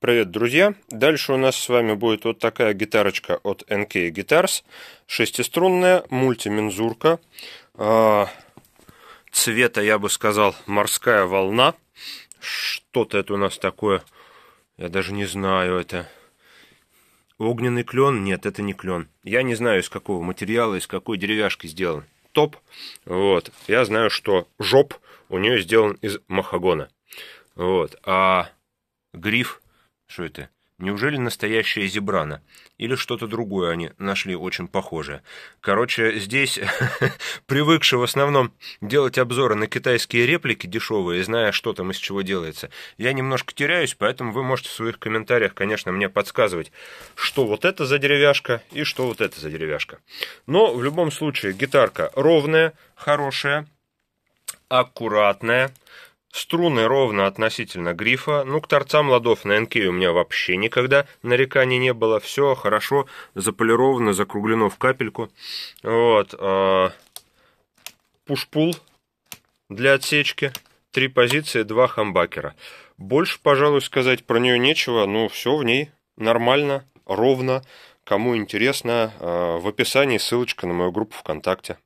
Привет, друзья! Дальше у нас с вами будет вот такая гитарочка от NK Guitars. Шестиструнная мультимензурка. А, цвета, я бы сказал, морская волна. Что-то это у нас такое, я даже не знаю, это... Огненный клен? Нет, это не клен. Я не знаю, из какого материала, из какой деревяшки сделан. Топ. Вот. Я знаю, что жоп у нее сделан из махагона. Вот. А гриф что это? Неужели настоящая зебрана? Или что-то другое они нашли очень похожее? Короче, здесь, привыкший в основном делать обзоры на китайские реплики дешевые, зная, что там из чего делается, я немножко теряюсь, поэтому вы можете в своих комментариях, конечно, мне подсказывать, что вот это за деревяшка и что вот это за деревяшка. Но в любом случае гитарка ровная, хорошая, аккуратная, Струны ровно относительно грифа, ну, к торцам ладов на НК у меня вообще никогда нареканий не было. Все хорошо, заполировано, закруглено в капельку. Вот. А, пушпул для отсечки. Три позиции, два хамбакера. Больше, пожалуй, сказать про нее нечего, но ну, все в ней нормально, ровно. Кому интересно, а, в описании ссылочка на мою группу ВКонтакте.